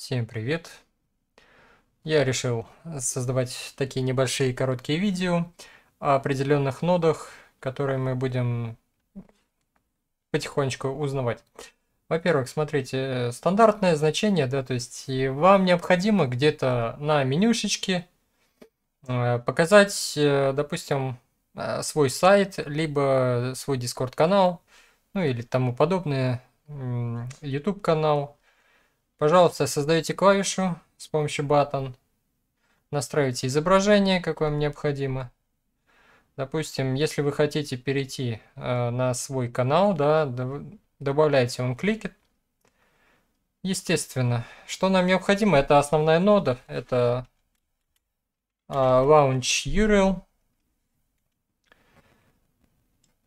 Всем привет! Я решил создавать такие небольшие короткие видео о определенных нодах, которые мы будем потихонечку узнавать. Во-первых, смотрите, э, стандартное значение, да, то есть вам необходимо где-то на менюшечке э, показать, э, допустим, свой сайт, либо свой Discord канал, ну или тому подобное, YouTube канал, Пожалуйста, создаете клавишу с помощью button. Настраивайте изображение, какое вам необходимо. Допустим, если вы хотите перейти э, на свой канал, да, добавляйте он кликет. Естественно, что нам необходимо, это основная нода, это э, launch URL.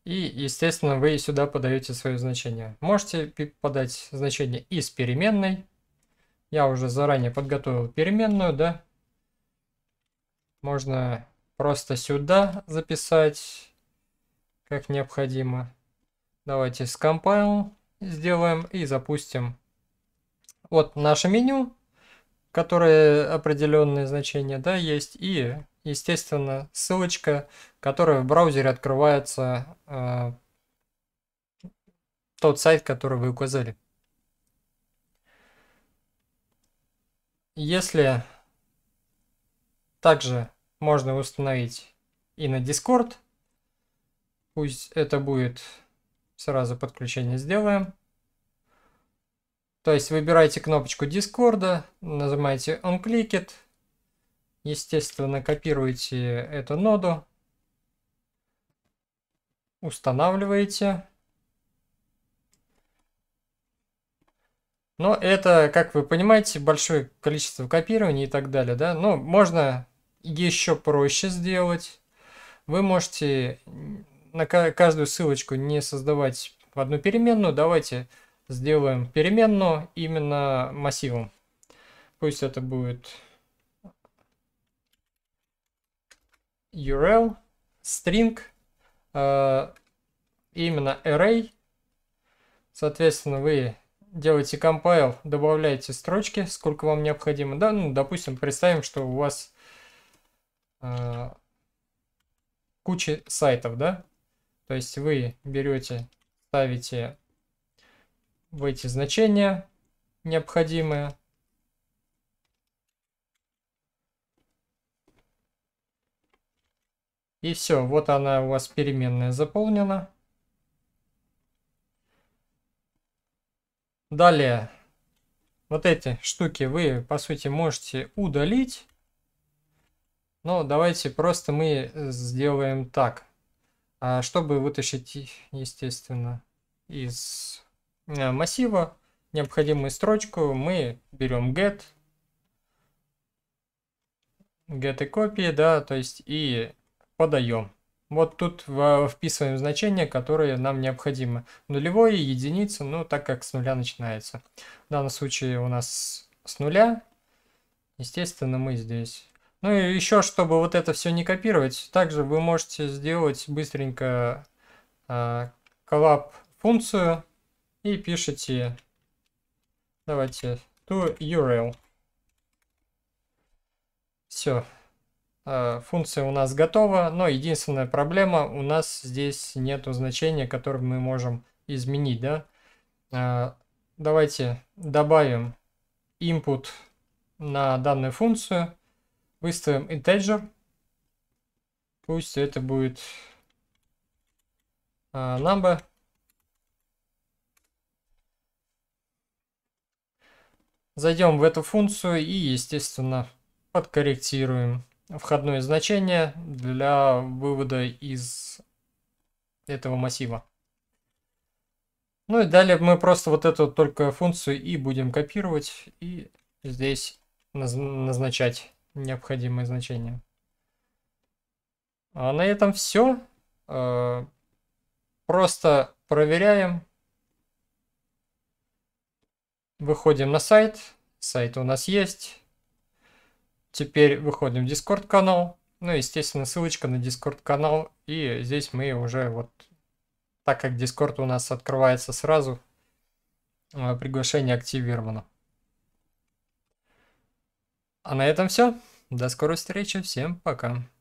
И, естественно, вы сюда подаете свое значение. Можете подать значение из переменной, я уже заранее подготовил переменную, да. Можно просто сюда записать, как необходимо. Давайте скомпайл сделаем и запустим. Вот наше меню, которое определенные значения, да, есть. И, естественно, ссылочка, которая в браузере открывается э, тот сайт, который вы указали. Если также можно установить и на Discord, пусть это будет сразу подключение сделаем. То есть выбираете кнопочку Дискорда, нажимаете On Click естественно копируете эту ноду, устанавливаете. Но это, как вы понимаете, большое количество копирований и так далее, да. Но ну, можно еще проще сделать. Вы можете на каждую ссылочку не создавать в одну переменную. Давайте сделаем переменную именно массивом. Пусть это будет URL, string, э, именно array. Соответственно, вы делаете компайл, добавляете строчки, сколько вам необходимо. Да, ну, допустим, представим, что у вас э, куча сайтов, да? То есть вы берете, ставите в эти значения необходимые. И все, вот она у вас переменная заполнена. Далее, вот эти штуки вы, по сути, можете удалить. Но давайте просто мы сделаем так, а, чтобы вытащить, естественно, из э, массива необходимую строчку, мы берем get, get и копии, да, то есть и подаем. Вот тут вписываем значения, которые нам необходимы. Нулевое, единица, ну так как с нуля начинается. В данном случае у нас с нуля. Естественно, мы здесь. Ну и еще, чтобы вот это все не копировать, также вы можете сделать быстренько э, а, коллап функцию и пишите, давайте, to URL. Все. Э, функция у нас готова, но единственная проблема, у нас здесь нету значения, которое мы можем изменить. Да? Э, давайте добавим input на данную функцию, выставим integer, пусть это будет э, number. Зайдем в эту функцию и, естественно, подкорректируем входное значение для вывода из этого массива. Ну и далее мы просто вот эту только функцию и будем копировать и здесь назначать необходимые значения. А на этом все. Э, просто проверяем. Выходим на сайт. Сайт у нас есть. Теперь выходим в Discord канал. Ну, естественно, ссылочка на Discord канал. И здесь мы уже вот, так как Discord у нас открывается сразу, э, приглашение активировано. А на этом все. До скорой встречи. Всем пока.